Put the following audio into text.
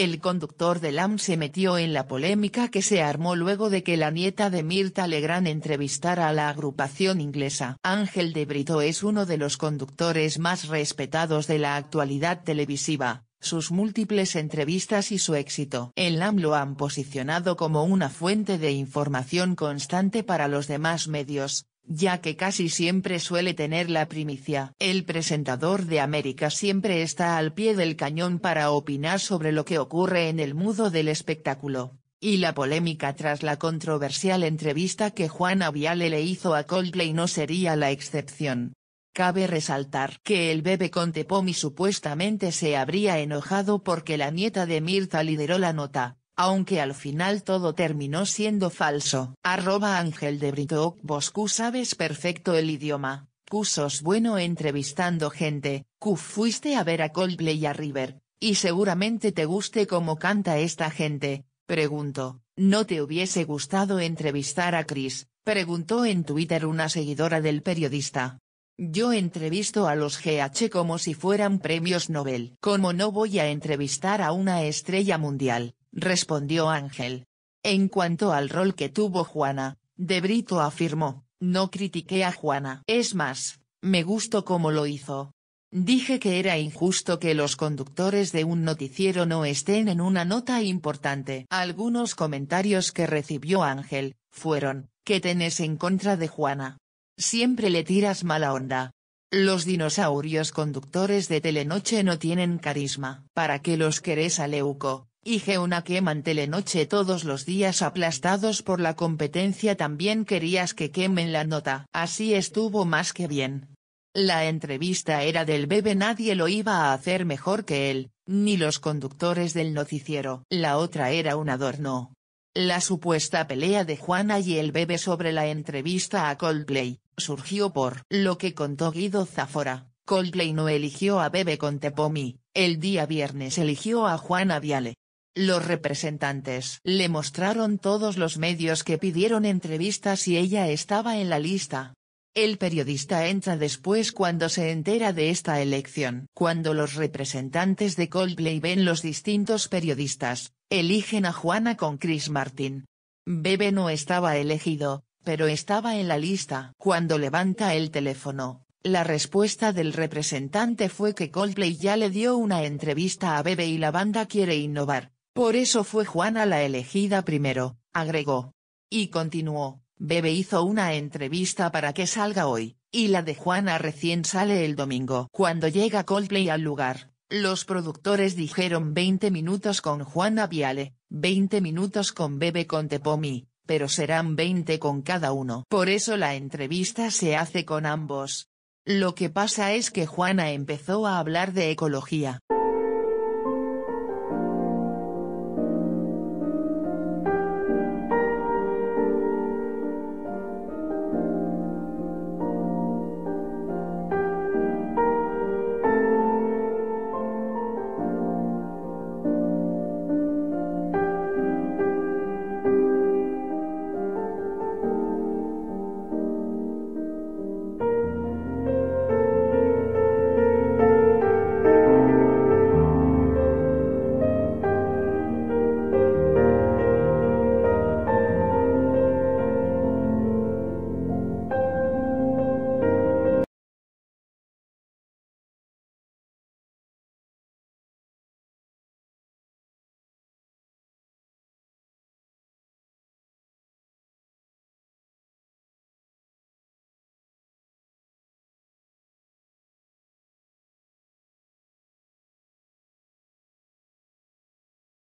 El conductor de LAM se metió en la polémica que se armó luego de que la nieta de Mirta Legrand entrevistara a la agrupación inglesa. Ángel de Brito es uno de los conductores más respetados de la actualidad televisiva, sus múltiples entrevistas y su éxito. En LAM lo han posicionado como una fuente de información constante para los demás medios, ya que casi siempre suele tener la primicia. El presentador de América siempre está al pie del cañón para opinar sobre lo que ocurre en el mudo del espectáculo, y la polémica tras la controversial entrevista que Juana Viale le hizo a Coldplay no sería la excepción. Cabe resaltar que el bebé con supuestamente se habría enojado porque la nieta de Mirtha lideró la nota aunque al final todo terminó siendo falso. Arroba Ángel de Brito vos sabes perfecto el idioma, Q sos bueno entrevistando gente, Q fuiste a ver a Coldplay y a River, y seguramente te guste cómo canta esta gente, pregunto, ¿no te hubiese gustado entrevistar a Chris? preguntó en Twitter una seguidora del periodista. Yo entrevisto a los GH como si fueran premios Nobel. Como no voy a entrevistar a una estrella mundial, respondió Ángel. En cuanto al rol que tuvo Juana, De Brito afirmó, no critiqué a Juana. Es más, me gustó cómo lo hizo. Dije que era injusto que los conductores de un noticiero no estén en una nota importante. Algunos comentarios que recibió Ángel, fueron, «¿Qué tenés en contra de Juana. Siempre le tiras mala onda. Los dinosaurios conductores de Telenoche no tienen carisma. ¿Para qué los querés a Leuco? Y Geuna en noche todos los días aplastados por la competencia también querías que quemen la nota. Así estuvo más que bien. La entrevista era del bebé nadie lo iba a hacer mejor que él, ni los conductores del noticiero. La otra era un adorno. La supuesta pelea de Juana y el bebé sobre la entrevista a Coldplay, surgió por lo que contó Guido Zafora. Coldplay no eligió a Bebe con Tepomi, el día viernes eligió a Juana Viale. Los representantes le mostraron todos los medios que pidieron entrevistas y ella estaba en la lista. El periodista entra después cuando se entera de esta elección. Cuando los representantes de Coldplay ven los distintos periodistas, eligen a Juana con Chris Martin. Bebe no estaba elegido, pero estaba en la lista. Cuando levanta el teléfono, la respuesta del representante fue que Coldplay ya le dio una entrevista a Bebe y la banda quiere innovar, por eso fue Juana la elegida primero, agregó. Y continuó, Bebe hizo una entrevista para que salga hoy, y la de Juana recién sale el domingo. Cuando llega Coldplay al lugar, los productores dijeron 20 minutos con Juana Viale, 20 minutos con Bebe con pero serán 20 con cada uno. Por eso la entrevista se hace con ambos. Lo que pasa es que Juana empezó a hablar de ecología.